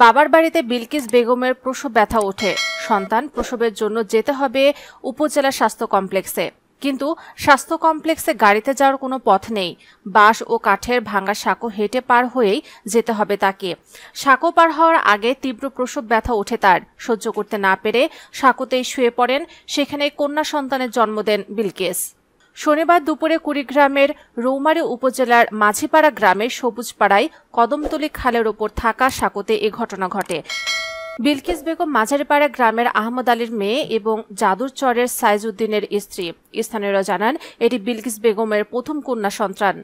বাবার বাড়িতে বিলকিস বেগমের প্রসব ব্যথা ওঠে সন্তান প্রসবের জন্য যেতে হবে উপজেলা স্বাস্থ্য কমপ্লেক্সে কিন্তু স্বাস্থ্য কমপ্লেক্সে গাড়িতে যাওয়ার কোনো পথ নেই বাঁশ ও কাঠের ভাঙা সাঁকো হেঁটে পার হয়েই যেতে হবে তাকে সাঁকো পার হওয়ার আগে তীব্র প্রসব ব্যথা ওঠে তার সহ্য করতে না পেরে সাঁকোতেই শুয়ে পড়েন সেখানে কন্যা সন্তানের জন্ম দেন বিলকেস শনিবার দুপুরে কুড়িগ্রামের রৌমারী উপজেলার মাঝিপাড়া গ্রামের সবুজপাড়ায় কদমতলি খালের ওপর থাকা সাকোতে এ ঘটনা ঘটে বিলকিস বেগম মাঝারিপাড়া গ্রামের আহমদ আলীর মেয়ে এবং জাদুরচরের উদ্দিনের স্ত্রী স্থানীয়রা জানান এটি বিলকিস বেগমের প্রথম কন্যা সন্তান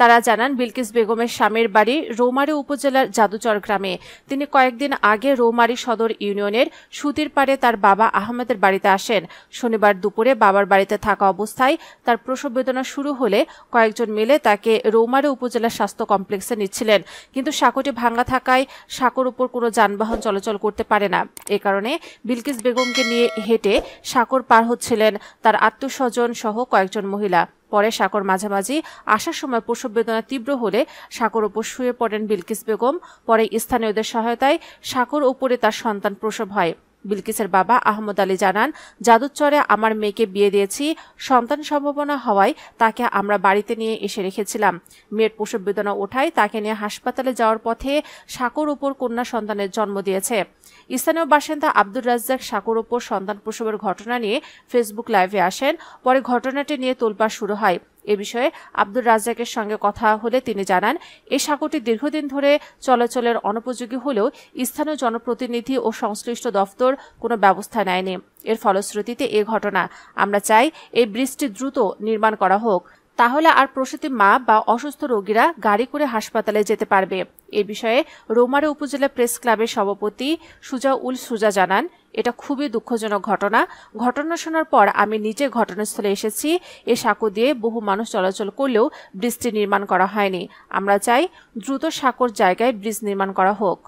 তারা জানান বিলকিস বেগমের স্বামীর বাড়ি রোমারি উপজেলার জাদুচর গ্রামে তিনি কয়েকদিন আগে রোমারি সদর ইউনিয়নের সুতির পাড়ে তার বাবা আহমেদের বাড়িতে আসেন শনিবার দুপুরে বাবার বাড়িতে থাকা অবস্থায় তার প্রসব বেদনা শুরু হলে কয়েকজন মিলে তাকে রোমারি উপজেলা স্বাস্থ্য কমপ্লেক্সে নিচ্ছিলেন কিন্তু সাঁকোটি ভাঙা থাকায় সাঁকোর উপর কোনো যানবাহন চলাচল করতে পারে না এ কারণে বিলকিস বেগমকে নিয়ে হেঁটে সাঁকোর পার হচ্ছিলেন তার আত্মস্বজন সহ কয়েকজন মহিলা পরে সাকর মাঝামাঝি আসার সময় প্রসব বেদনা তীব্র হলে সাকর ওপর শুয়ে পড়েন বিলকিস বেগম পরে স্থানীয়দের সহায়তায় সাকর ওপরে তার সন্তান প্রসব হয় বিলকিসের বাবা আহমদ আলী জানান যাদুচরে আমার মেয়েকে বিয়ে দিয়েছি সন্তান সম্ভাবনা হওয়ায় তাকে আমরা বাড়িতে নিয়ে এসে রেখেছিলাম মেয়ের প্রসব বেদনা ওঠায় তাকে নিয়ে হাসপাতালে যাওয়ার পথে সাঁকোর উপর কন্যা সন্তানের জন্ম দিয়েছে স্থানীয় বাসিন্দা আব্দুর রাজ্জাক সাঁকোর উপর সন্তান প্রসবের ঘটনা নিয়ে ফেসবুক লাইভে আসেন পরে ঘটনাটি নিয়ে তোলপাড় শুরু হয় এ বিষয়ে আব্দুর রাজ্জাকের সঙ্গে কথা হলে তিনি জানান এ সাঁকোটি দীর্ঘদিন ধরে চলাচলের অনুপযোগী হলেও স্থানীয় জনপ্রতিনিধি ও সংশ্লিষ্ট দফতর কোনো ব্যবস্থা নেয়নি এর ফলশ্রুতিতে এ ঘটনা আমরা চাই এই ব্রিজটি দ্রুত নির্মাণ করা হোক তাহলে আর প্রসূতি মা বা অসুস্থ রোগীরা গাড়ি করে হাসপাতালে যেতে পারবে এ বিষয়ে রোমারে উপজেলা প্রেস ক্লাবের সভাপতি সুজা উল সুজা জানান এটা খুবই দুঃখজনক ঘটনা ঘটনা শোনার পর আমি নিজে ঘটনাস্থলে এসেছি এ সাঁকো দিয়ে বহু মানুষ চলাচল করলেও ব্রিজটি নির্মাণ করা হয়নি আমরা চাই দ্রুত সাঁকোর জায়গায় ব্রিজ নির্মাণ করা হোক